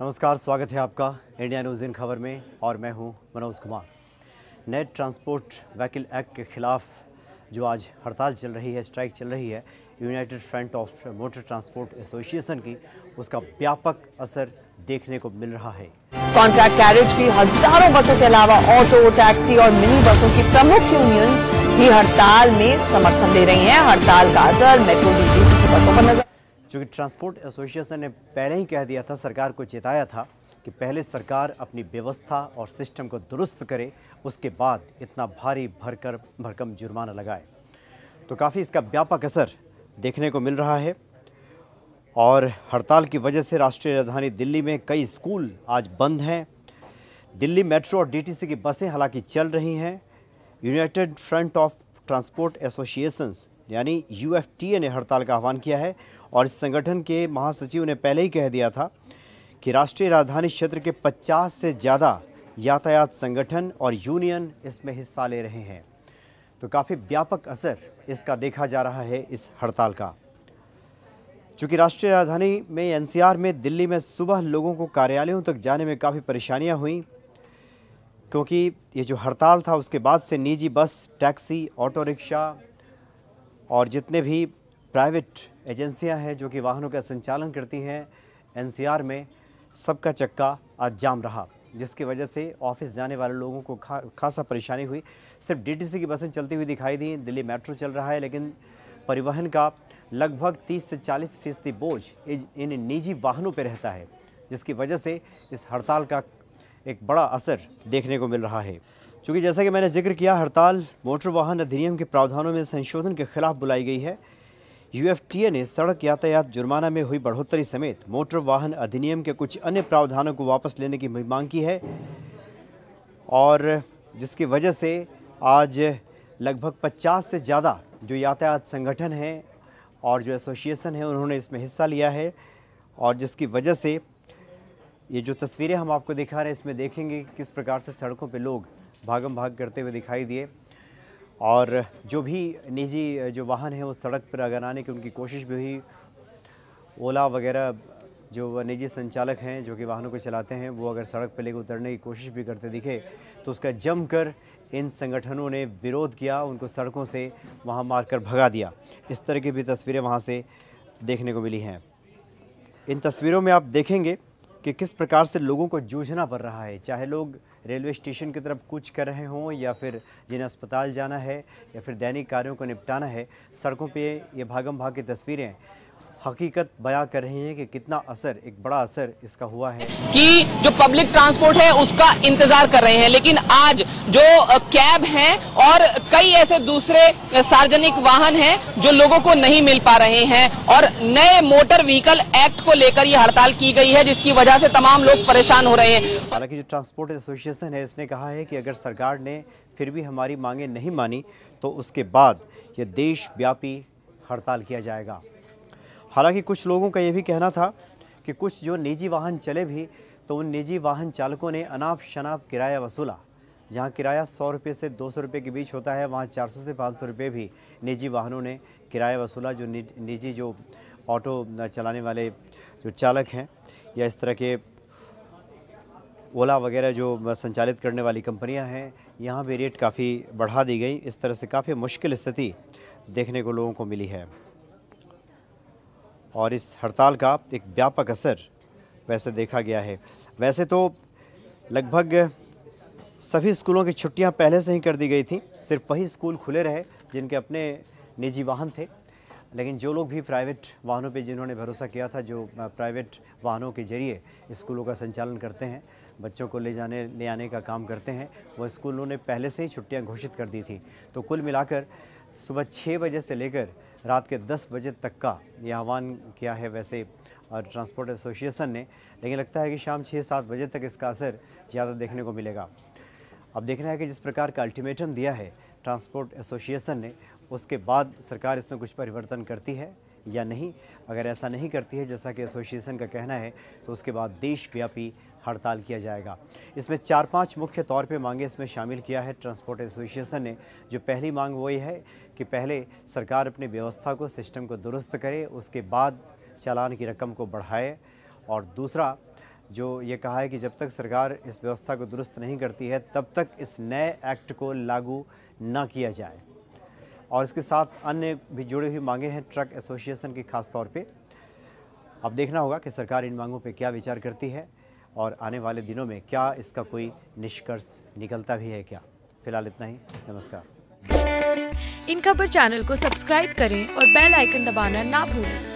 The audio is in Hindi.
नमस्कार स्वागत है आपका इंडिया न्यूज़ इन खबर में और मैं हूं मनोज कुमार नए ट्रांसपोर्ट वहीकल एक्ट के खिलाफ जो आज हड़ताल चल रही है स्ट्राइक चल रही है United front of Motor Transport Association की उसका व्यापक असर देखने को मिल रहा है कॉन्ट्रैक्ट कैरेज की हजारों बसों के अलावा ऑटो टैक्सी और मिनी बसों की प्रमुख यूनियन भी हड़ताल में समर्थन दे रही है हड़ताल का असर मेट्रो डीजी बसों पर नजर चूँकि ट्रांसपोर्ट एसोसिएशन ने पहले ही कह दिया था सरकार को चेताया था कि पहले सरकार अपनी व्यवस्था और सिस्टम को दुरुस्त करे उसके बाद इतना भारी भरकर भरकम जुर्माना लगाए तो काफ़ी इसका व्यापक असर देखने को मिल रहा है और हड़ताल की वजह से राष्ट्रीय राजधानी दिल्ली में कई स्कूल आज बंद हैं दिल्ली मेट्रो और डीटीसी की बसें हालांकि चल रही हैं united front of transport associations यानी यूएफटीए ने हड़ताल का आह्वान किया है और इस संगठन के महासचिव ने पहले ही कह दिया था कि राष्ट्रीय राजधानी क्षेत्र के 50 से ज़्यादा यातायात संगठन और यूनियन इसमें हिस्सा ले रहे हैं तो काफ़ी व्यापक असर इसका देखा जा रहा है इस हड़ताल का चूँकि राष्ट्रीय राजधानी में एनसीआर में दिल्ली में सुबह लोगों को कार्यालयों तक जाने में काफ़ी परेशानियाँ हुई क्योंकि ये जो हड़ताल था उसके बाद से निजी बस टैक्सी ऑटो रिक्शा और जितने भी प्राइवेट एजेंसियां हैं जो कि वाहनों का संचालन करती हैं एनसीआर में सबका चक्का आज जाम रहा जिसकी वजह से ऑफिस जाने वाले लोगों को खा खासा परेशानी हुई सिर्फ डीटीसी की बसें चलती हुई दिखाई दी दिल्ली मेट्रो चल रहा है लेकिन परिवहन का लगभग 30 से 40 फीसदी बोझ इन निजी वाहनों पर रहता है जिसकी वजह से इस हड़ताल का एक बड़ा असर देखने को मिल रहा है चूँकि जैसा कि मैंने जिक्र किया हड़ताल मोटर वाहन अधिनियम के प्रावधानों में संशोधन के खिलाफ बुलाई गई है यूएफटीए ने सड़क यातायात जुर्माना में हुई बढ़ोतरी समेत मोटर वाहन अधिनियम के कुछ अन्य प्रावधानों को वापस लेने की मांग की है और जिसकी वजह से आज लगभग 50 से ज़्यादा जो यातायात संगठन हैं और जो एसोसिएशन है उन्होंने इसमें हिस्सा लिया है और जिसकी वजह से ये जो तस्वीरें हम आपको दिखा रहे हैं इसमें देखेंगे किस प्रकार से सड़कों पे लोग भागम भाग करते हुए दिखाई दिए और जो भी निजी जो वाहन है वो सड़क पर अगर आने की उनकी कोशिश भी हुई ओला वगैरह जो निजी संचालक हैं जो कि वाहनों को चलाते हैं वो अगर सड़क पर लेकर उतरने की कोशिश भी करते दिखे तो उसका जमकर इन संगठनों ने विरोध किया उनको सड़कों से वहाँ मारकर भगा दिया इस तरह की भी तस्वीरें वहाँ से देखने को मिली हैं इन तस्वीरों में आप देखेंगे कि किस प्रकार से लोगों को जूझना पड़ रहा है चाहे लोग रेलवे स्टेशन की तरफ कुछ कर रहे हों या फिर जिन्हें अस्पताल जाना है या फिर दैनिक कार्यों को निपटाना है सड़कों पे ये भागम भाग की तस्वीरें हकीकत बयां कर रही हैं कि कितना असर एक बड़ा असर इसका हुआ है कि जो पब्लिक ट्रांसपोर्ट है उसका इंतजार कर रहे हैं लेकिन आज जो कैब हैं और कई ऐसे दूसरे सार्वजनिक वाहन हैं जो लोगों को नहीं मिल पा रहे हैं और नए मोटर व्हीकल एक्ट को लेकर ये हड़ताल की गई है जिसकी वजह से तमाम लोग परेशान हो रहे हैं हालांकि जो ट्रांसपोर्ट एसोसिएशन है इसने कहा है की अगर सरकार ने फिर भी हमारी मांगे नहीं मानी तो उसके बाद ये देश हड़ताल किया जाएगा हालांकि कुछ लोगों का ये भी कहना था कि कुछ जो निजी वाहन चले भी तो उन निजी वाहन चालकों ने अनाप शनाप किराया वसूला जहाँ किराया सौ रुपये से दो सौ रुपये के बीच होता है वहाँ चार सौ से पाँच सौ रुपये भी निजी वाहनों ने किराया वसूला जो निजी जो ऑटो चलाने वाले जो चालक हैं या इस तरह के ओला वगैरह जो संचालित करने वाली कंपनियां हैं यहाँ भी रेट काफ़ी बढ़ा दी गई इस तरह से काफ़ी मुश्किल स्थिति देखने को लोगों को मिली है और इस हड़ताल का एक व्यापक असर वैसे देखा गया है वैसे तो लगभग सभी स्कूलों की छुट्टियां पहले से ही कर दी गई थी सिर्फ वही स्कूल खुले रहे जिनके अपने निजी वाहन थे लेकिन जो लोग भी प्राइवेट वाहनों पे जिन्होंने भरोसा किया था जो प्राइवेट वाहनों के जरिए स्कूलों का संचालन करते हैं बच्चों को ले जाने ले आने का काम करते हैं वह स्कूलों ने पहले से ही छुट्टियाँ घोषित कर दी थी तो कुल मिलाकर सुबह छः बजे से लेकर रात के 10 बजे तक का ये आह्वान किया है वैसे ट्रांसपोर्ट एसोसिएशन ने लेकिन लगता है कि शाम छः सात बजे तक इसका असर ज़्यादा देखने को मिलेगा अब देखना है कि जिस प्रकार का अल्टीमेटम दिया है ट्रांसपोर्ट एसोसिएशन ने उसके बाद सरकार इसमें कुछ परिवर्तन करती है या नहीं अगर ऐसा नहीं करती है जैसा कि एसोसिएशन का कहना है तो उसके बाद देशव्यापी हड़ताल किया जाएगा इसमें चार पांच मुख्य तौर पे मांगे इसमें शामिल किया है ट्रांसपोर्ट एसोसिएशन ने जो पहली मांग ये है कि पहले सरकार अपनी व्यवस्था को सिस्टम को दुरुस्त करे उसके बाद चालान की रकम को बढ़ाए और दूसरा जो ये कहा है कि जब तक सरकार इस व्यवस्था को दुरुस्त नहीं करती है तब तक इस नए एक्ट को लागू ना किया जाए और इसके साथ अन्य भी जुड़ी हुई मांगे हैं ट्रक एसोसिएशन की खास तौर पे अब देखना होगा कि सरकार इन मांगों पे क्या विचार करती है और आने वाले दिनों में क्या इसका कोई निष्कर्ष निकलता भी है क्या फिलहाल इतना ही नमस्कार इन खबर चैनल को सब्सक्राइब करें और बेल आइकन दबाना ना भूलें